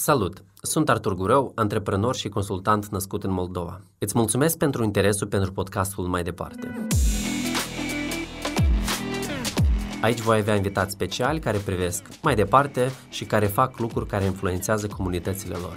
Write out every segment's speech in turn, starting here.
Salut! Sunt Artur Gureu, antreprenor și consultant născut în Moldova. Îți mulțumesc pentru interesul pentru podcastul mai departe. Aici voi avea invitați speciali care privesc mai departe și care fac lucruri care influențează comunitățile lor.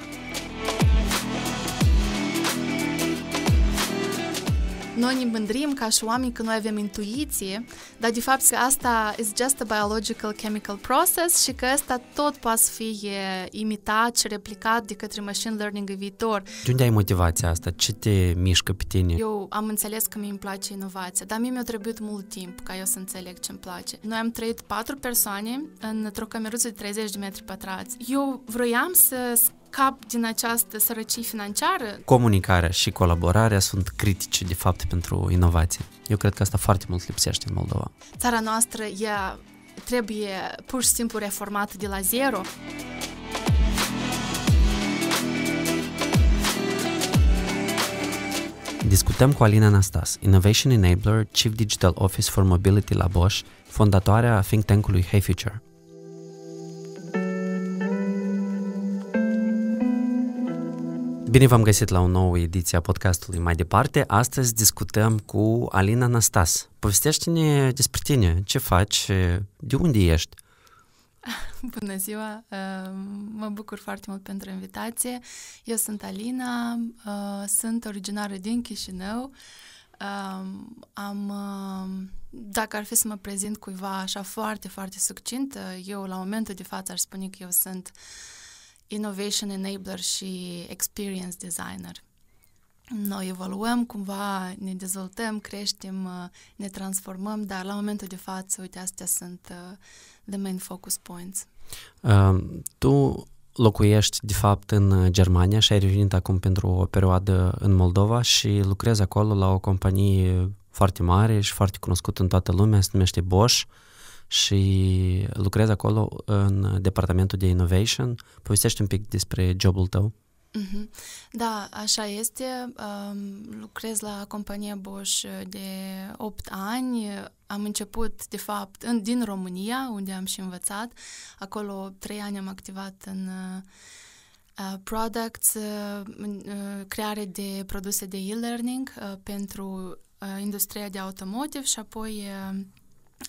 Noi ne mândrim ca și oameni că noi avem intuiție, dar de fapt că asta is just a biological chemical process și că asta tot poate fi imitat și replicat de către machine learning în viitor. De unde ai motivația asta? Ce te mișcă pe tine? Eu am înțeles că mi îmi place inovația, dar mie mi-a trebuit mult timp ca eu să înțeleg ce îmi place. Noi am trăit patru persoane într-o cameruță de 30 de metri pătrați. Eu vroiam să cap din această sărăcie financiară. Comunicarea și colaborarea sunt critice, de fapt, pentru inovație. Eu cred că asta foarte mult lipsește în Moldova. Țara noastră e, trebuie pur și simplu reformată de la zero. Discutăm cu Alina Anastas, Innovation Enabler, Chief Digital Office for Mobility la Bosch, fondatoarea think tank-ului Hey Future. Bine v-am găsit la o nouă ediție a podcastului Mai Departe. Astăzi discutăm cu Alina Nastas. Povestește-ne despre tine, ce faci, de unde ești? Bună ziua! Uh, mă bucur foarte mult pentru invitație. Eu sunt Alina, uh, sunt originară din Chișinău. Um, am, uh, dacă ar fi să mă prezint cuiva așa foarte, foarte succint, eu la momentul de față aș spune că eu sunt innovation enabler și experience designer. Noi evoluăm cumva, ne dezvoltăm, creștem, ne transformăm, dar la momentul de față, uite, astea sunt uh, the main focus points. Um, tu locuiești, de fapt, în uh, Germania și ai revenit acum pentru o perioadă în Moldova și lucrezi acolo la o companie foarte mare și foarte cunoscută în toată lumea, se numește Bosch. Uh, și lucrez acolo în departamentul de innovation. Povestește un pic despre jobul tău. Mhm. Da, așa este. Lucrez la compania Bosch de 8 ani. Am început, de fapt, în, din România, unde am și învățat. Acolo 3 ani am activat în products, creare de produse de e-learning pentru industria de automotive și apoi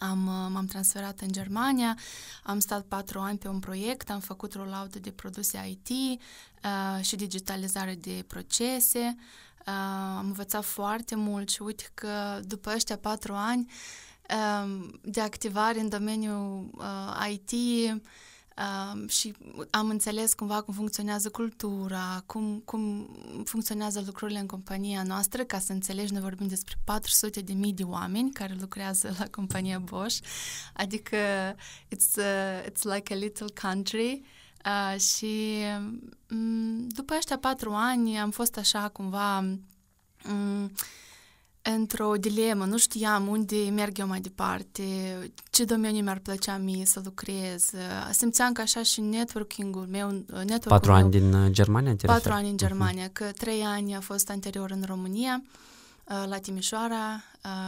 am, uh, m-am transferat în Germania, am stat patru ani pe un proiect, am făcut rollout de produse IT uh, și digitalizare de procese, uh, am învățat foarte mult și uite că după ăștia patru ani uh, de activare în domeniul uh, IT, și am înțeles cumva cum funcționează cultura, cum, cum funcționează lucrurile în compania noastră. Ca să înțelegi, ne vorbim despre 400 de mii de oameni care lucrează la compania Bosch. Adică it's, a, uh, it's like a little country. Uh, și um, după aceștia patru ani am fost așa cumva... Um, într-o dilemă, nu știam unde merg eu mai departe, ce domeniu mi-ar plăcea mie să lucrez. Simțeam că așa și networking-ul meu... Network patru ani din uh, Germania? patru ani în Germania, uh-huh. că trei ani a fost anterior în România, uh, la Timișoara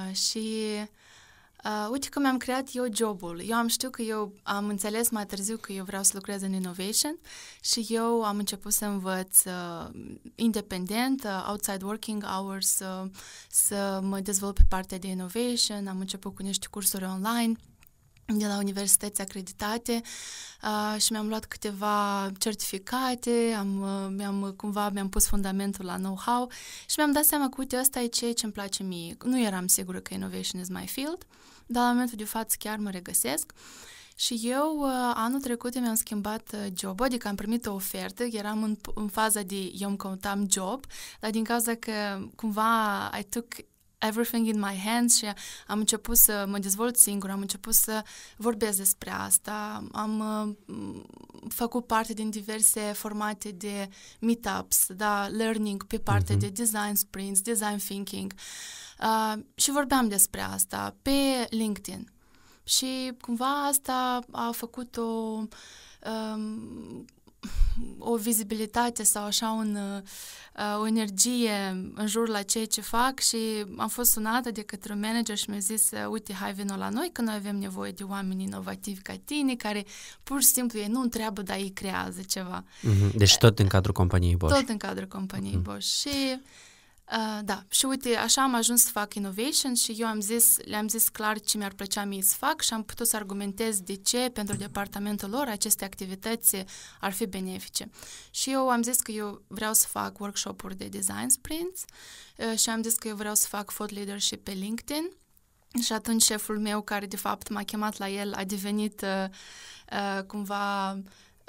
uh, și Uh, uite mi am creat eu jobul. Eu am știut că eu am înțeles mai târziu că eu vreau să lucrez în innovation și eu am început să învăț uh, independent, uh, outside working hours, uh, să mă dezvolt pe partea de innovation, am început cu niște cursuri online de la universități acreditate uh, și mi-am luat câteva certificate, am, uh, mi-am uh, cumva mi-am pus fundamentul la know-how și mi-am dat seama că uite, asta e ceea ce îmi place mie. Nu eram sigură că innovation is my field, uh, dar la momentul de față chiar mă regăsesc. Și eu uh, anul trecut mi-am schimbat uh, job adică am primit o ofertă, eram în, în faza de eu îmi căutam job, dar din cauza că cumva I took everything in my hands și am început să mă dezvolt singur, am început să vorbesc despre asta, am uh, făcut parte din diverse formate de meetups, da, learning pe parte uh-huh. de design sprints, design thinking uh, și vorbeam despre asta pe LinkedIn. Și cumva asta a făcut o um, o vizibilitate sau așa un, uh, o energie în jurul la ceea ce fac și am fost sunată de către un manager și mi-a zis, uh, uite, hai vino la noi că noi avem nevoie de oameni inovativi ca tine, care pur și simplu ei nu întreabă, dar ei creează ceva. Mm-hmm. Deci uh, tot în cadrul companiei Bosch. Tot în cadrul companiei mm-hmm. Bosch și Uh, da, și uite, așa am ajuns să fac innovation și eu am zis, le-am zis clar ce mi-ar plăcea mie să fac și am putut să argumentez de ce pentru departamentul lor aceste activități ar fi benefice. Și eu am zis că eu vreau să fac workshop-uri de design sprints uh, și am zis că eu vreau să fac thought leadership pe LinkedIn și atunci șeful meu, care de fapt m-a chemat la el, a devenit uh, uh, cumva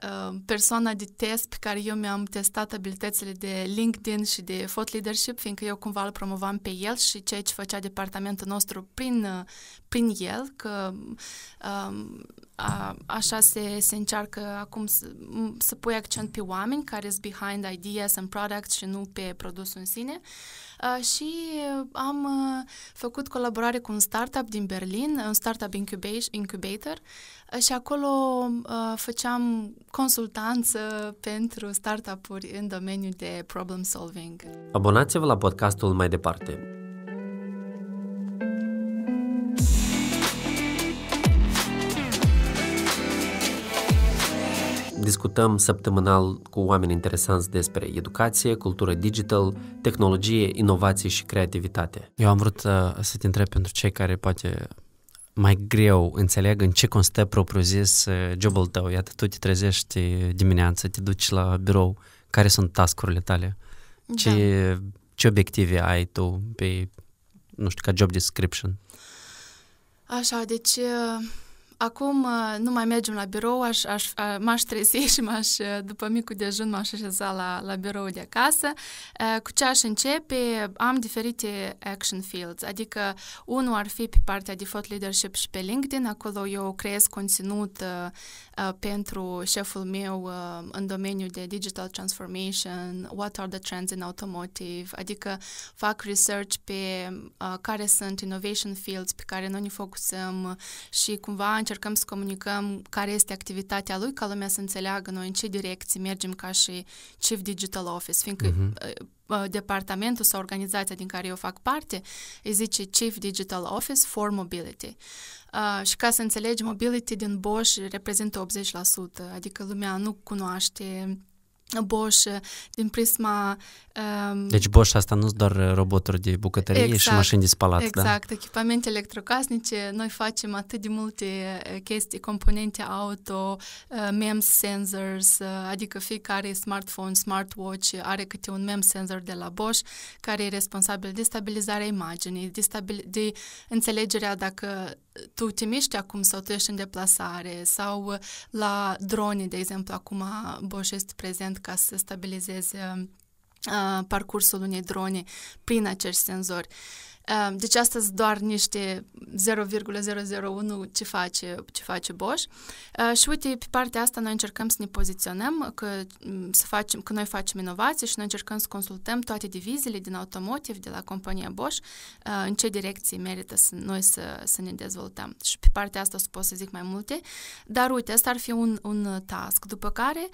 Uh, persoana de test pe care eu mi-am testat abilitățile de LinkedIn și de thought leadership, fiindcă eu cumva îl promovam pe el și ceea ce făcea departamentul nostru prin, uh, prin el, că um, a, așa se, se încearcă acum să, să pui accent pe oameni care sunt behind ideas and products și nu pe produsul în sine. Uh, și am uh, făcut colaborare cu un startup din Berlin, un startup incubator și acolo uh, făceam consultanță pentru startup-uri în domeniul de problem solving. Abonați-vă la podcastul mai departe. Discutăm săptămânal cu oameni interesanți despre educație, cultură digital, tehnologie, inovație și creativitate. Eu am vrut uh, să te întreb pentru cei care poate mai greu înțeleg în ce constă propriu-zis uh, jobul tău. Iată, tu te trezești dimineața, te duci la birou, care sunt tascurile tale? Da. Ce, da. ce obiective ai tu pe, nu știu, ca job description? Așa, deci uh, Acum uh, nu mai mergem la birou, aș, aș, uh, m-aș trezi și m-aș, uh, după micul dejun m-aș așeza la, la birou de acasă. Cu ce aș începe? Am diferite action fields, adică unul ar fi pe partea de thought leadership și pe LinkedIn, acolo eu creez conținut pentru șeful meu în domeniul de digital transformation, what are the trends in automotive, adică fac research pe care sunt innovation fields pe care noi ne focusăm și cumva încercăm să comunicăm care este activitatea lui, ca lumea să înțeleagă noi în ce direcție mergem ca și Chief Digital Office, fiindcă uh-huh. departamentul sau organizația din care eu fac parte îi zice Chief Digital Office for Mobility. Uh, și ca să înțelegi, mobility din Bosch reprezintă 80%, adică lumea nu cunoaște Bosch eh, din prisma... Um, deci Bosch asta nu sunt doar eh, roboturi de bucătărie exact, și mașini de spălat, da? Exact, da? echipamente electrocasnice, noi facem atât de multe eh, chestii, componente auto, uh, MEMS sensors, uh, adică fiecare smartphone, smartwatch are câte un MEMS sensor de la Bosch care e responsabil de stabilizarea imaginii, de, stabil- de înțelegerea dacă tu te miști acum sau tu ești în deplasare sau uh, la drone, de exemplu, acum Bosch este prezent ca să stabilizeze uh, parcursul unei drone prin acești senzori. Uh, deci asta sunt doar niște 0,001 ce face, ce face Bosch. Și uite, pe partea asta noi încercăm să ne poziționăm, că, să facem, că noi facem inovații și noi încercăm să consultăm toate diviziile din automotive, de la compania Bosch, în ce direcție merită să noi să, să ne dezvoltăm. Și pe partea asta o să pot să zic mai multe, dar uite, asta ar fi un, un task. După care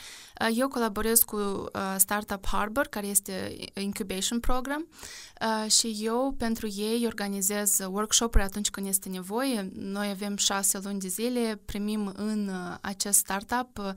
eu colaborez cu Startup Harbor, care este incubation program și eu pentru ei ei organizează workshop-uri atunci când este nevoie. Noi avem șase luni de zile, primim în uh, acest startup uh,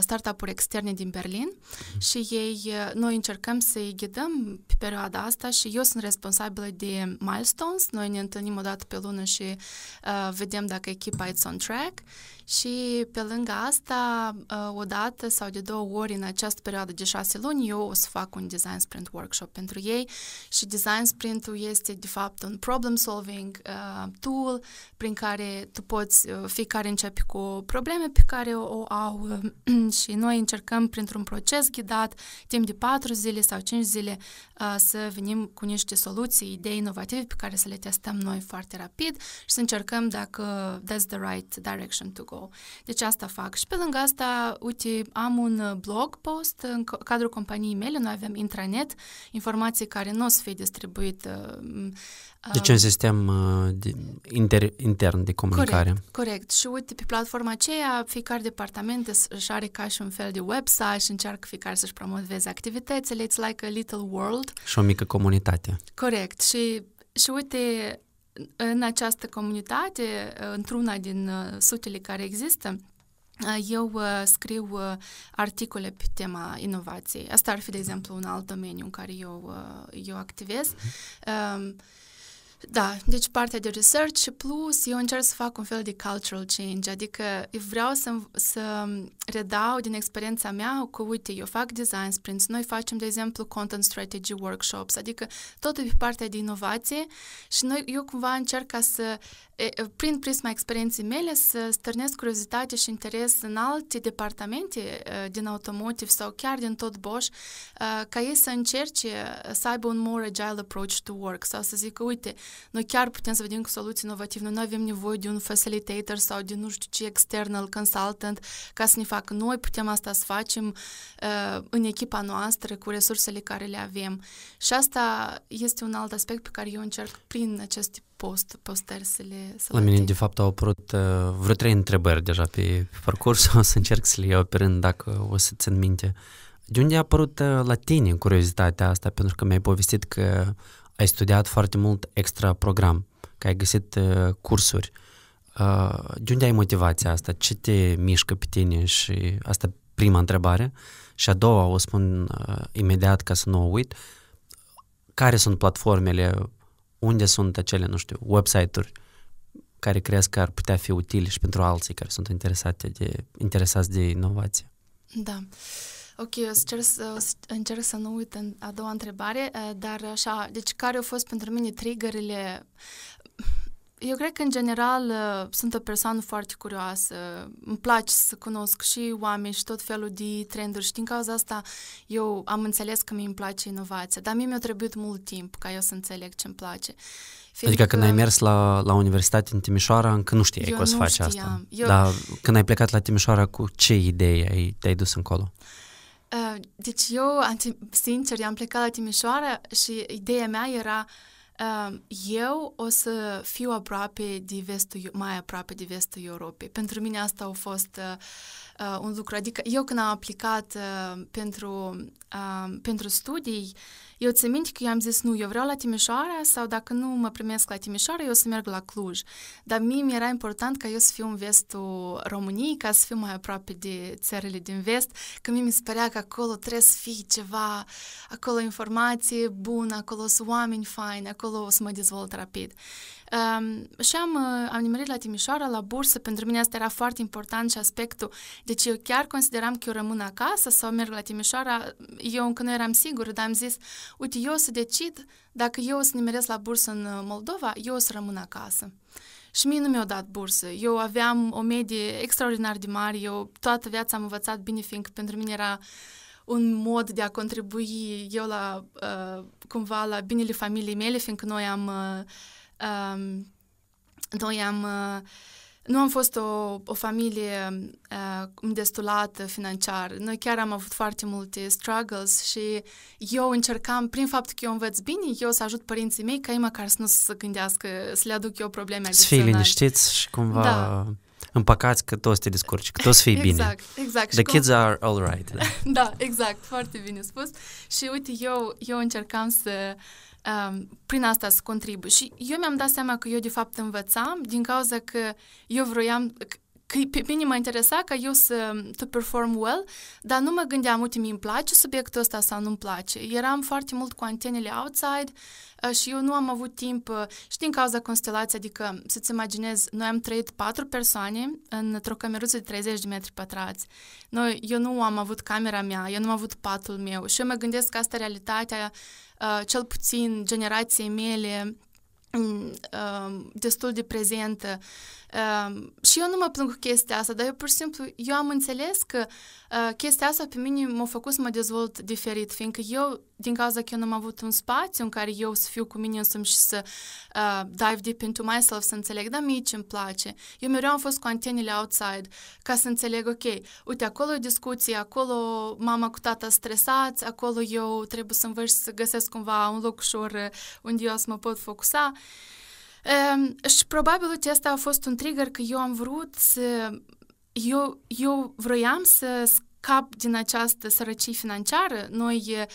startup-uri externe din Berlin mhm. și ei, uh, noi încercăm să-i ghidăm pe perioada asta și eu sunt responsabilă de milestones. Noi ne întâlnim o dată pe lună și uh, vedem dacă echipa e on track și pe lângă asta, uh, o dată sau de două ori în această perioadă de șase luni, eu o să fac un design sprint workshop pentru ei și design sprint este de fapt, un problem solving uh, tool prin care tu poți, uh, fiecare începe cu probleme pe care o, o au uh, și noi încercăm printr-un proces ghidat, timp de 4 zile sau 5 zile, uh, să venim cu niște soluții, idei inovative pe care să le testăm noi foarte rapid și să încercăm dacă that's the right direction to go. Deci asta fac. Și pe lângă asta, uite, am un uh, blog post în cadrul companiei mele, noi avem intranet, informații care nu o să fie distribuit uh, deci un sistem uh, de, inter, intern de comunicare. Corect, corect. Și uite, pe platforma aceea, fiecare departament își are ca și un fel de website și încearcă fiecare să-și promoveze activitățile. It's like a little world. Și o mică comunitate. Corect. Și, și uite, în această comunitate, uh, într-una din uh, sutele care există, Uh, eu uh, scriu uh, articole pe tema inovației. Asta ar fi, de exemplu, un alt domeniu în care eu, eu activez. Uh-huh. Da, deci partea de research și plus eu încerc să fac un fel de cultural change, adică vreau să, să redau din experiența mea că, uite, eu fac design sprints, noi facem, de exemplu, content strategy workshops, adică totul pe partea de inovație și noi, eu cumva încerc ca să, prin prisma experienței mele, să stârnesc curiozitate și interes în alte departamente din automotive sau chiar din tot Bosch, ca ei să încerce să aibă un more agile approach to work sau să zică, uite, noi chiar putem să vedem cu soluții inovative. Noi avem nevoie de un facilitator sau de nu știu ce external consultant ca să ne facă. Noi putem asta să facem uh, în echipa noastră cu resursele care le avem. Și asta este un alt aspect pe care eu încerc prin aceste post, postări să le să La mine, de fapt, au apărut uh, vreo trei întrebări deja pe, pe parcurs. O să încerc să le iau pe rând dacă o să țin minte. De unde a apărut uh, la tine curiozitatea asta? Pentru că mi-ai povestit că ai studiat foarte mult extra program, că ai găsit uh, cursuri. Uh, de unde ai motivația asta? Ce te mișcă pe tine? Și asta prima întrebare. Și a doua, o spun uh, imediat ca să nu o uit, care sunt platformele, unde sunt acele, nu știu, website-uri care crezi că ar putea fi utile și pentru alții care sunt interesate de, interesați de inovație? Da. Uh, Ok, o să cer să, o să încerc să nu uit în a doua întrebare, eh, dar așa, deci care au fost pentru mine triggerele eu cred că, în general, eh, sunt o persoană foarte curioasă. Îmi place să cunosc și oameni și tot felul de trenduri și din cauza asta eu am înțeles că mi îmi place inovația, dar mie mi-a trebuit mult timp ca eu să înțeleg ce îmi place. Fiindcă adică când ai mers la, la universitate în Timișoara, încă nu știai că o să faci știam. asta. Eu... Dar când ai plecat la Timișoara, cu ce idee ai, te-ai dus încolo? Eh, deci eu, sincer, am plecat la Timișoara și ideea mea era eh, eu o să fiu aproape de vestul, mai aproape de vestul Europei. Pentru mine asta a fost eh, un lucru. Adică eu când am aplicat pentru, pentru studii, eu țin minte că eu am zis, nu, eu vreau la Timișoara sau dacă nu mă primesc la Timișoara, eu o să merg la Cluj. Dar mie mi era important ca eu să fiu în vestul României, ca să fiu mai aproape de țările din vest, că mie mi se părea că acolo trebuie să fie ceva, acolo informație bună, acolo sunt oameni faini, acolo o să mă dezvolt rapid. Um, și am, uh, am nimerit la Timișoara, la bursă, pentru mine asta era foarte important și aspectul. Deci eu chiar consideram că eu rămân acasă sau merg la Timișoara. Eu încă nu eram sigură, dar am zis, uite, eu o să decid dacă eu o să nimeresc la bursă în uh, Moldova, eu o să rămân acasă. Și mie nu mi-au dat bursă. Eu aveam o medie extraordinar de mare, eu toată viața am învățat bine, fiindcă pentru mine era un mod de a contribui eu la, uh, cumva, la binele familiei mele, fiindcă noi am, uh, um, noi am uh, nu am fost o, o familie uh, destulată financiar. Noi chiar am avut foarte multe struggles și eu încercam, prin faptul că eu învăț bine, eu să ajut părinții mei ca ei măcar să nu se gândească, să le aduc eu probleme adiționale. Să fii liniștiți și cumva... Da împăcați că toți te descurci, că toți fii exact, bine. Exact, exact. The cum... kids are all right. Da. da, exact, foarte bine spus. Și uite, eu, eu încercam să Um, prin asta să contribui. Și eu mi-am dat seama că eu, de fapt, învățam din cauza că eu vroiam, că pe mine mă interesa ca eu să um, to perform well, dar nu mă gândeam, uite, mi mi place subiectul ăsta sau nu-mi place. Eram foarte mult cu antenele outside uh, și eu nu am avut timp uh, și din cauza constelației, adică să-ți imaginezi, noi am trăit patru persoane într-o cameruță de 30 de metri pătrați. Noi, eu nu am avut camera mea, eu nu am avut patul meu și eu mă gândesc că asta realitatea uh, cel puțin generației mele, mm, uh, destul de prezentă Uh, și eu nu mă plâng cu chestia asta, dar eu pur și simplu, eu am înțeles că uh, chestia asta pe mine m-a făcut să mă dezvolt diferit, fiindcă eu, din cauza că eu nu am avut un spațiu în care eu să fiu cu mine însumi și să uh, dive deep into myself, să înțeleg, da, mie ce îmi place. Eu mereu am fost cu antenele outside ca să înțeleg, ok, uite, acolo e discuție, acolo mama cu tata stresați, acolo eu trebuie să învăț să găsesc cumva un loc ușor eh, unde eu să mă pot focusa. Uh, și probabil acesta a fost un trigger că eu am vrut să... Eu, eu vroiam să scap din această sărăcie financiară. Noi,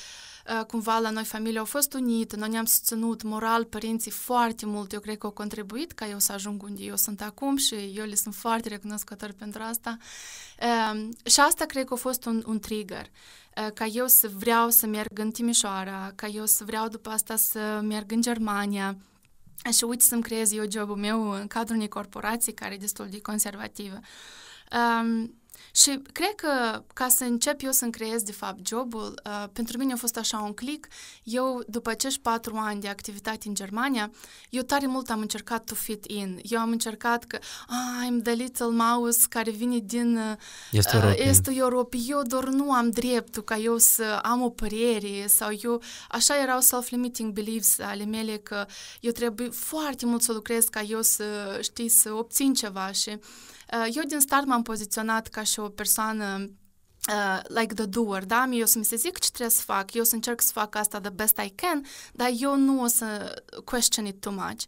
cumva, la noi familia a fost unită, noi ne-am susținut moral părinții foarte mult. Eu cred că au contribuit ca eu să ajung unde eu sunt acum și eu le sunt foarte recunoscător pentru asta. Și asta cred că a fost un, un trigger ca eu să vreau să merg în Timișoara, ca eu să vreau după asta să merg în Germania, și uit să-mi creez eu jobul meu în cadrul unei corporații care e destul de conservativă. Um, și cred că ca să încep eu să-mi creez, de fapt, jobul, uh, pentru mine a fost așa un click. Eu, după acești patru ani de activitate în Germania, eu tare mult am încercat to fit in. Eu am încercat că, ah, I'm the little mouse care vine din uh, este uh, Estul Europei. Eu doar nu am dreptul ca eu să am o părere sau eu... Așa erau self-limiting beliefs ale mele că eu trebuie foarte mult să lucrez ca eu să, știi, să obțin ceva și Eh, eu din start m-am poziționat ca și o persoană Uh, like the doer, da? Eu să mi se zic ce trebuie să fac, eu să încerc să fac asta the best I can, dar eu nu o să question it too much.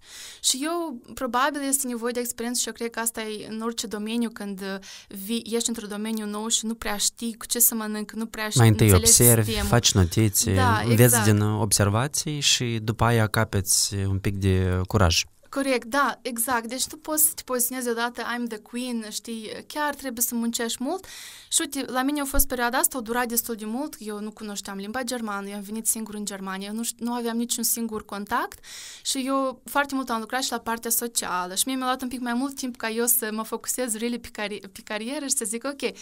Și eu, probabil, este nevoie de experiență și eu cred că asta e în orice domeniu când eh, vii, ești într-un domeniu nou și nu prea știi cu ce să mănânc, nu prea știi, Mai întâi observi, sistemul. faci notițe, da, înveți exact. din observații și după aia capeți un pic de curaj. Corect, da, exact. Deci tu poți să te poziționezi odată I'm the queen, știi, chiar trebuie să muncești mult. Și uite, la mine a fost perioada asta, a durat destul de mult, eu nu cunoșteam limba germană, eu am venit singur în Germania, eu nu, nu aveam niciun singur contact și eu foarte mult am lucrat și la partea socială și mie mi-a luat un pic mai mult timp ca eu să mă focusez really pe, cari- pe carieră și să zic, ok,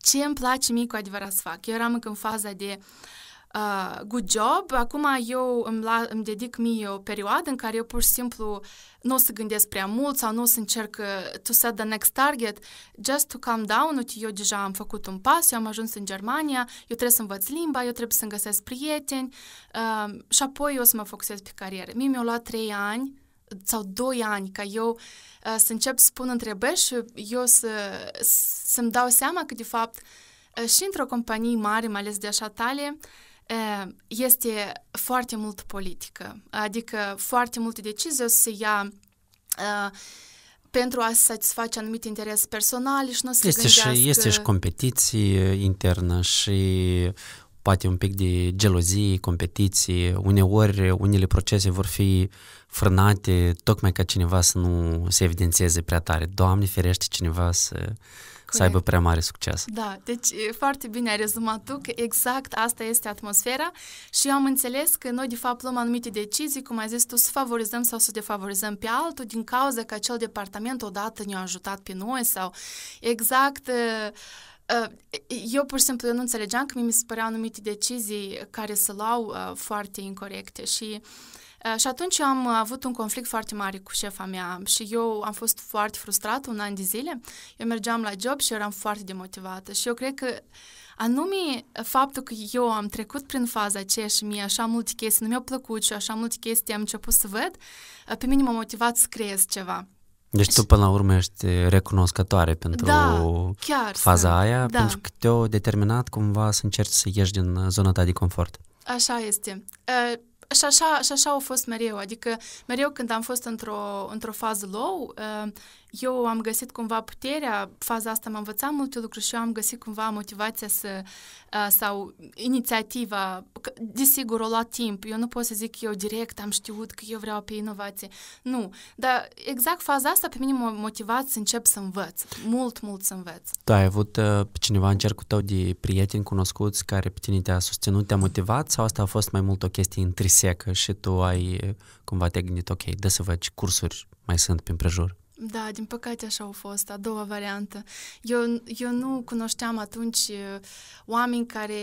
ce îmi place mie cu adevărat să fac? Eu eram încă în faza de uh, uh, good job, acum eu îmi, la, îmi dedic mie o perioadă în care eu pur și simplu nu o să gândesc prea mult sau nu o să încerc uh, to set the next target, just to calm down, uite, eu deja am făcut un pas, eu am ajuns în Germania, eu trebuie să învăț limba, eu trebuie să-mi găsesc prieteni uh, și apoi eu o să mă focusez pe carieră. Mie mi-au luat trei ani sau doi ani ca eu uh, să încep să pun întrebări și eu să, să-mi dau seama că, de fapt, uh, și într-o companie mare, mai ales de așa tale, uh, este э, foarte mult politică, adică foarte multe decizii o să ia э, pentru a satisface anumite interese personale și nu o să este gândească... și, Este și competiție internă și poate un pic de gelozie, competiție. Uneori, unele procese vor fi frânate tocmai ca cineva să nu se evidențieze prea tare. Doamne ferește cineva să să aibă prea mare succes. Da, deci foarte bine ai rezumat tu că exact asta este atmosfera și eu am înțeles că noi de fapt luăm anumite decizii, cum ai zis tu, să favorizăm sau să defavorizăm pe altul din cauza că acel departament odată ne-a ajutat pe noi sau exact eu pur și simplu eu nu înțelegeam că mi se păreau anumite decizii care se luau foarte incorrecte și uh, și atunci am avut un conflict foarte mare cu șefa mea și eu am fost foarte frustrată un an de zile. Eu mergeam la job și eram foarte demotivată și eu cred că anume faptul că eu am trecut prin faza aceea și mie așa multe chestii nu mi-au plăcut și așa multe chestii am început să văd, pe mine m-a motivat să creez ceva. Deci tu până la urmă ești recunoscătoare pentru da, chiar faza sunt. aia, da. pentru că te au determinat cumva să încerci să ieși din zona ta de confort. Așa este. Și așa, și așa au fost mereu, adică mereu când am fost într-o, într-o fază low, uh, eu am găsit cumva puterea, faza asta m-a învățat multe lucruri și eu am găsit cumva motivația să, sau inițiativa. Desigur, o luat timp. Eu nu pot să zic că eu direct am știut că eu vreau pe inovație. Nu. Dar exact faza asta pe mine m-a motivat să încep să învăț. Mult, mult să învăț. Da, ai avut uh, pe cineva în cercul tău de prieteni cunoscuți care pe tine te-a susținut, te-a motivat sau asta a fost mai mult o chestie intrisecă și tu ai uh, cumva te-ai gândit, ok, dă să faci cursuri mai sunt prin prejur? Da, din păcate așa au fost, a doua variantă. Eu, eu nu cunoșteam atunci uh, oameni care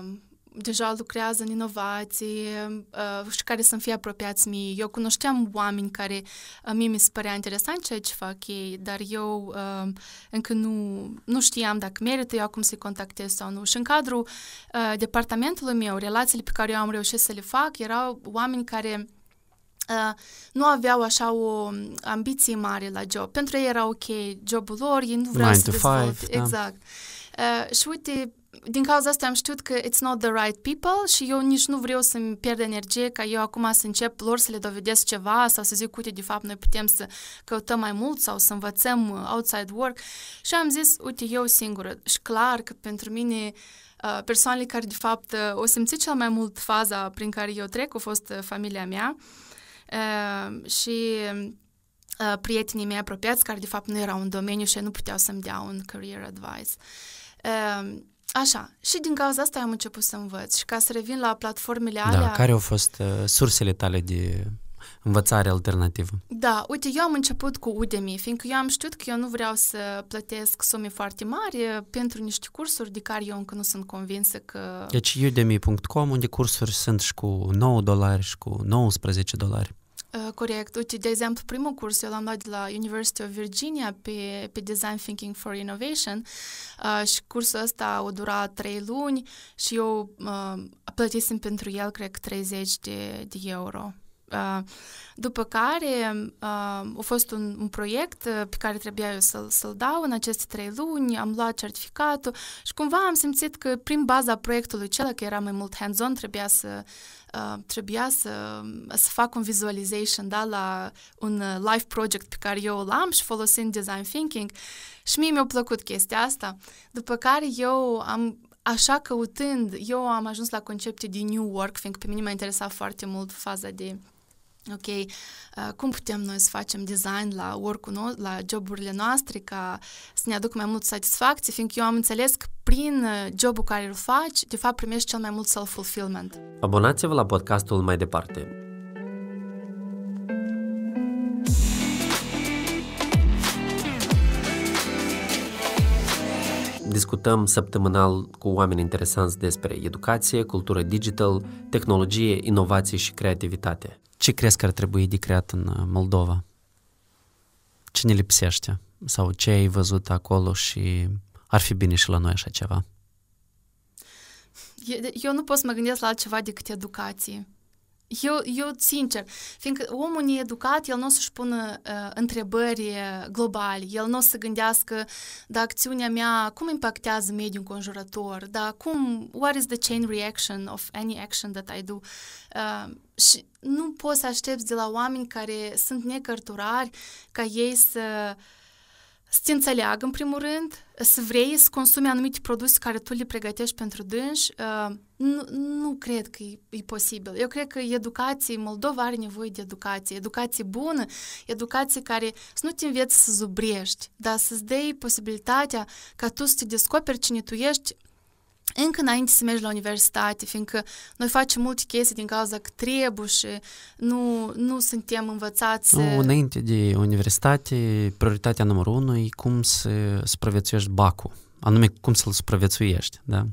uh, deja lucrează în inovații uh, și care să-mi fie apropiați mie. Eu cunoșteam oameni care uh, mie mi se părea interesant ceea ce fac ei, dar eu uh, încă nu, nu știam dacă merită eu acum să-i contactez sau nu. Și în cadrul uh, departamentului meu, relațiile pe care eu am reușit să le fac erau oameni care Uh, nu aveau așa o ambiție mare la job. Pentru ei era ok jobul lor, ei nu vreau să dezvolte. Five, da. exact. Da. Uh, și uite, din cauza asta am știut că it's not the right people și eu nici nu vreau să-mi pierd energie ca eu acum să încep lor să le dovedesc ceva sau să zic, uite, de fapt, noi putem să căutăm mai mult sau să învățăm ă, outside work. Și am zis, uite, eu singură. Și clar că pentru mine persoanele care, de fapt, o simțit cel mai mult faza prin care eu trec, a fost familia mea. Ehm, și uh, prietenii mei apropiați, care de fapt nu erau în domeniu și nu puteau să-mi dea un career advice. Uh, Așa, și din cauza asta am început să învăț și ca să revin la platformele da, alea... Da, care au fost uh, sursele tale de învățare alternativă? Da, uite, eu am început cu Udemy, fiindcă eu am știut că eu nu vreau să plătesc sume foarte mari uh, pentru niște cursuri de care eu încă nu sunt convinsă că... Deci udemy.com, unde cursuri sunt și cu 9 dolari și cu 19 dolari. Uh, corect. Uite, de exemplu, primul curs eu l-am luat de la University of Virginia pe, pe Design Thinking for Innovation uh, și cursul ăsta a durat trei luni și eu uh, plătisem pentru el, cred, 30 de, de euro. Uh, după care uh, a fost un, un proiect uh, pe care trebuia eu să-l, să-l dau în aceste trei luni, am luat certificatul și cumva am simțit că prin baza proiectului cel, că era mai mult hands-on, trebuia să uh, Uh, trebuia să, să fac un visualization da, la un uh, live project pe care eu îl am și folosind design thinking și mie mi-a plăcut chestia asta, după care eu am Așa căutând, eu am ajuns la conceptul de New Work, fiindcă pe mine m-a interesat foarte mult faza de ok, uh, cum putem noi să facem design la work no- la joburile noastre ca să ne aducă mai mult satisfacție, fiindcă eu am înțeles că prin uh, jobul care îl faci, de fapt primești cel mai mult self-fulfillment. Abonați-vă la podcastul mai departe. Discutăm săptămânal cu oameni interesanți despre educație, cultură digital, tehnologie, inovație și creativitate. Ce crezi că ar trebui de creat în uh, Moldova? Ce ne lipsește? Sau ce ai văzut acolo și ar fi bine și la noi așa ceva? Eu nu pot să mă gândesc la altceva decât educație. Eu, eu, sincer, fiindcă omul needucat, educat, el nu o să-și pună uh, întrebări globale, el nu o să gândească, da, acțiunea mea, cum impactează mediul înconjurător, da, cum, what is the chain reaction of any action that I do? Uh, și nu poți să aștepți de la oameni care sunt necărturari ca ei să uh, să te înțeleagă, în primul rând, să vrei să consumi anumite produse care tu le pregătești pentru dânși, uh, nu, nu cred că e, e posibil. Eu cred că educație, Moldova are nevoie de educație, educație bună, educație care să nu te înveți să zubrești, dar să-ți dai posibilitatea ca tu să te descoperi cine tu ești încă înainte să mergi la universitate, fiindcă noi facem multe chestii din cauza că trebuie și nu, nu suntem învățați. Nu, înainte de universitate, prioritatea numărul unu e cum să supraviețuiești bacul, anume cum să-l supraviețuiești, da?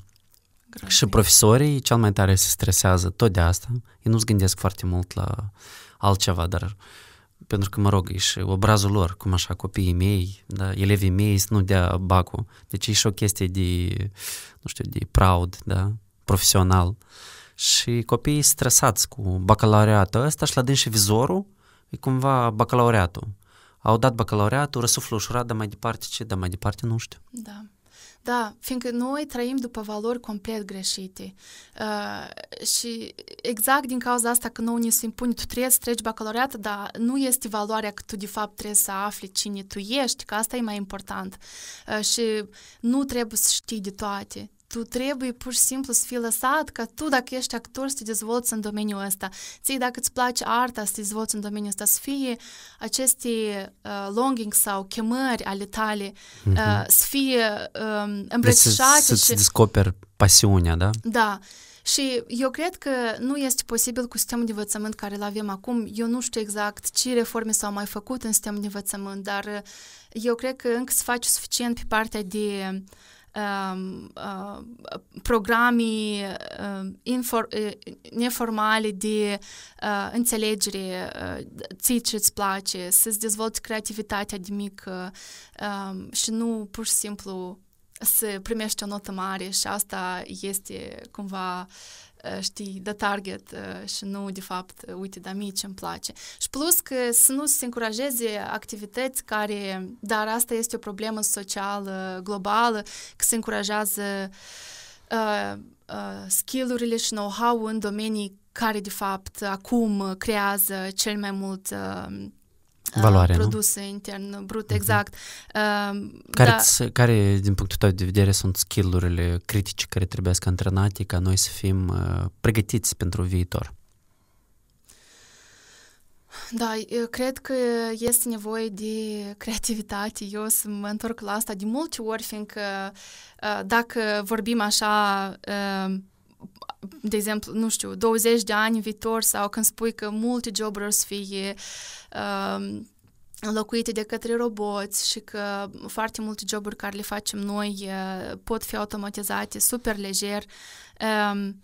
Grazie. Și profesorii cel mai tare se stresează tot de asta. Ei nu-ți gândesc foarte mult la altceva, dar uh, pentru că, mă rog, e și obrazul lor, cum așa copiii mei, da, elevii mei să nu dea bacul. Deci e și o chestie de, nu știu, de proud, da, profesional. Și copiii stresați cu bacalaureatul ăsta și la din și vizorul e cumva bacalaureatul. Au dat bacalaureatul, răsuflă ușurat, dar mai departe ce, dar mai departe nu știu. Da. Da, fiindcă noi trăim după valori complet greșite. Uh, și exact din cauza asta că nouă ni se impune, tu trebuie să treci bacalaureat, dar nu este valoarea că tu de fapt trebuie să afli cine tu ești, că asta e mai important. Uh, și nu trebuie să știi de toate tu trebuie pur și simplu să fii lăsat ca tu, dacă ești actor, să te dezvolți în domeniul ăsta. Ții, dacă îți place arta, să te dezvolți în domeniul ăsta, să fie aceste uh, longing sau chemări ale tale, uh, mm-hmm. să fie um, deci îmbrățișate. Deci să-ți și... descoperi pasiunea, da? Da. Și eu cred că nu este posibil cu sistemul de învățământ care îl avem acum. Eu nu știu exact ce reforme s-au mai făcut în sistemul de învățământ, dar uh, eu cred că încă se face suficient pe partea de um, uh, programe um, infor, uh, neformale de uh, înțelegere, uh, ții ce îți place, să-ți dezvolți creativitatea de mică uh, și nu pur și simplu să primești o notă mare și asta este cumva uh, știi, de target și nu, de fapt, uite, dar mie ce-mi place. Și plus că să nu se încurajeze activități care, dar asta este o problemă socială, globală, că se încurajează uh, uh, skill-urile și know-how în domenii care, de fapt, acum creează cel mai mult uh, da, valoare, produse nu? intern brut, uh-huh. exact. Uh, care, da. ți, care, din punctul tău de vedere, sunt skillurile critice care trebuie să antrenate ca noi să fim uh, pregătiți pentru viitor? Da, cred că este nevoie de creativitate. Eu să mă întorc la asta de multe ori, fiindcă uh, dacă vorbim așa ehm, de exemplu, nu știu, 20 de ani în viitor sau când spui că multe joburi o să fie uh, um, locuite de către roboți și că foarte multe joburi care le facem noi uh, pot fi automatizate super lejer. Um,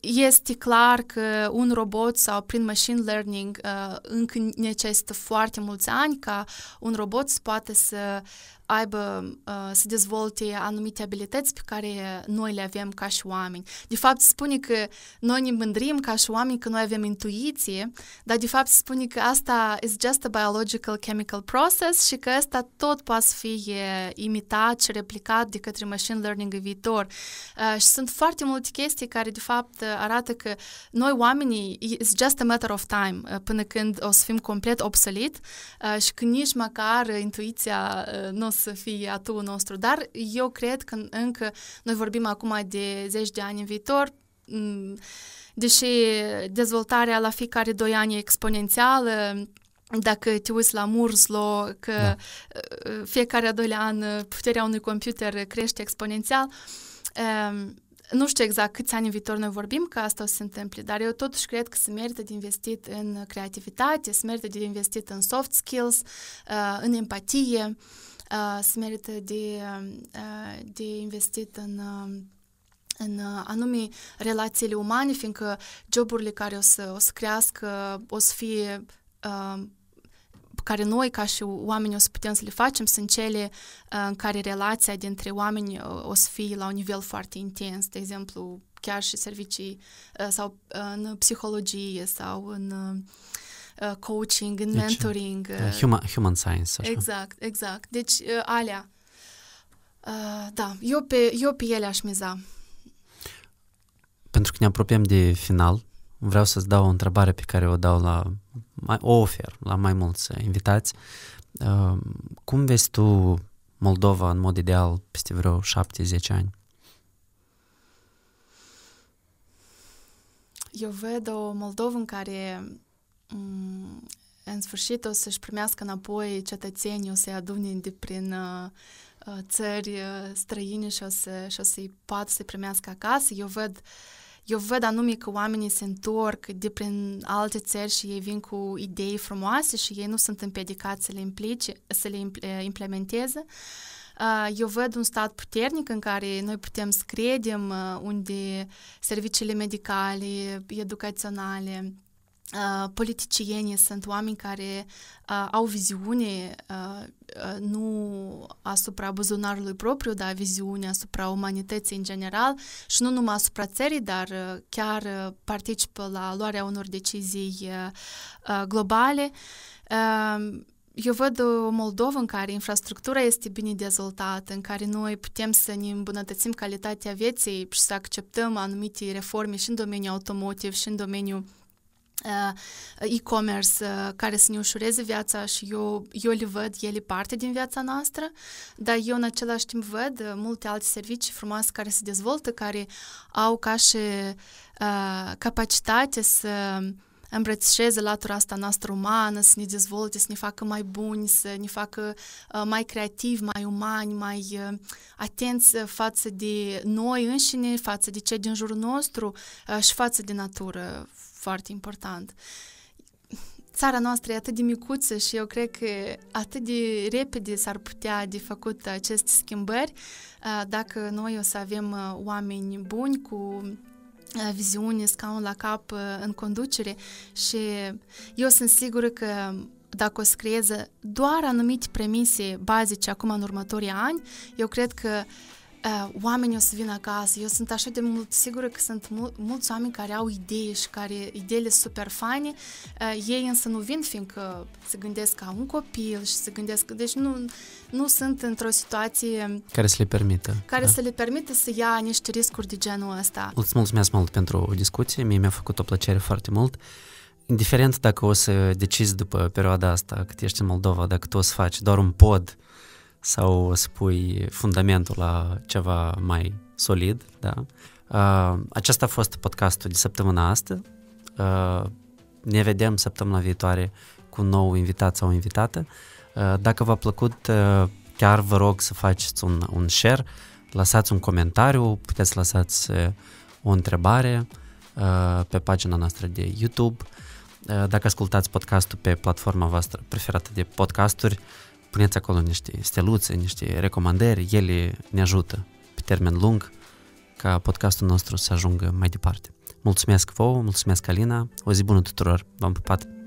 este clar că un robot sau prin machine learning uh, încă necesită foarte mulți ani ca un robot să poată să aibă, uh, să dezvolte anumite abilități pe care noi le avem ca și oameni. De fapt, se spune că noi ne mândrim ca și oameni că noi avem intuiție, dar de fapt se spune că asta is just a biological chemical process și că asta tot poate să fie uh, imitat și replicat de către machine learning în viitor. Uh, și sunt foarte multe chestii care de fapt arată că noi oamenii, it's just a matter of time, până când o să fim complet obsolet și că nici măcar intuiția nu să fie atul nostru, dar eu cred că încă noi vorbim acum de zeci de ani în viitor, deși dezvoltarea la fiecare doi ani e exponențială, dacă te uiți la Moore's Law, că da. Uh, uh, fiecare a doilea an uh, puterea unui computer crește exponențial, ehm, nu știu exact câți ani în viitor noi vorbim că asta o să se întâmple, dar eu totuși cred că se merită de investit în creativitate, se merită de investit în soft skills, în empatie uh, se merită de, uh, de investit în uh, în anume relațiile umane, fiindcă joburile care o să, o să crească o să fie uh, care noi ca și oamenii o să putem să le facem sunt cele uh, în care relația dintre oameni o, să fie la un nivel foarte intens, de exemplu chiar și servicii uh, sau în psihologie sau în uh, Uh, coaching, în deci, mentoring. Uh, uh, human, human science. Așa. Exact, exact. Deci uh, alea. Uh, da, eu pe, eu pe ele aș miza. Pentru că ne apropiem de final, vreau să-ți dau o întrebare pe care o dau la, mai, o ofer la mai mulți uh, invitați. Uh, cum vezi tu Moldova în mod ideal peste vreo 7-10 ani? Eu văd o Moldovă în care în sfârșit o să-și primească înapoi cetățenii, o să-i adune de prin uh, uh, țări uh, străine și o, să, și o să-i poată să-i primească acasă. Eu văd eu văd anume că oamenii se întorc de prin alte țări și ei vin cu idei frumoase și ei nu sunt împiedicați să le, implice, să le implementeze. Eu văd un stat puternic în care noi putem să credem unde serviciile medicale, educaționale, Uh, politicienii sunt oameni care uh, au viziune uh, uh, nu asupra buzunarului propriu, dar viziune asupra umanității în general și nu numai asupra țării, dar uh, chiar uh, participă la luarea unor decizii uh, uh globale. Uh, eu văd o uh, Moldovă în care infrastructura este bine dezvoltată, în care noi putem să ne îmbunătățim calitatea vieții și să acceptăm anumite reforme și în domeniul automotiv și în domeniul Uh, e-commerce uh, care să ne ușureze viața și eu, eu le văd, ele parte din viața noastră, dar eu în același timp văd uh, multe alte servicii frumoase care se dezvoltă, care au ca și uh, capacitate să îmbrățișeze latura asta noastră umană, să ne dezvolte, să ne facă mai buni, să ne facă uh, mai creativi, mai umani, mai uh, atenți față de noi înșine, față de cei din jurul nostru uh, și față de natură foarte important. Țara noastră e atât de micuță și eu cred că atât de repede s-ar putea de făcut aceste schimbări dacă noi o să avem oameni buni cu viziune, scaun la cap în conducere și eu sunt sigură că dacă o să doar anumite premise bazice acum în următorii ani, eu cred că Uh, oamenii o să vină acasă. Eu sunt așa de mult sigură că sunt mul- mulți oameni care au idei și care ideile super fane. Uh, ei însă nu vin fiindcă se gândesc ca un copil și se gândesc, deci nu, nu sunt într-o situație care să le permită. Care da. să le permită să ia niște riscuri de genul ăsta. Îți mulțumesc mult pentru o discuție, mie mi-a făcut o plăcere foarte mult. Indiferent dacă o să decizi după perioada asta cât ești în Moldova, dacă tu o să faci doar un pod uh, sau spui fundamentul la ceva mai solid. Da? Uh, acesta a fost podcastul de săptămâna asta. Uh, ne vedem săptămâna viitoare cu un nou invitat sau invitată. Uh, dacă v-a plăcut, chiar vă rog să faceți un, un share, lăsați un comentariu, puteți lăsați o întrebare pe pagina noastră de YouTube. dacă ascultați podcastul pe platforma voastră preferată de podcasturi, puneți acolo niște steluțe, niște recomandări, ele ne ajută pe termen lung ca podcastul nostru să ajungă mai departe. Mulțumesc vouă, mulțumesc Alina, o zi bună tuturor, v-am pupat!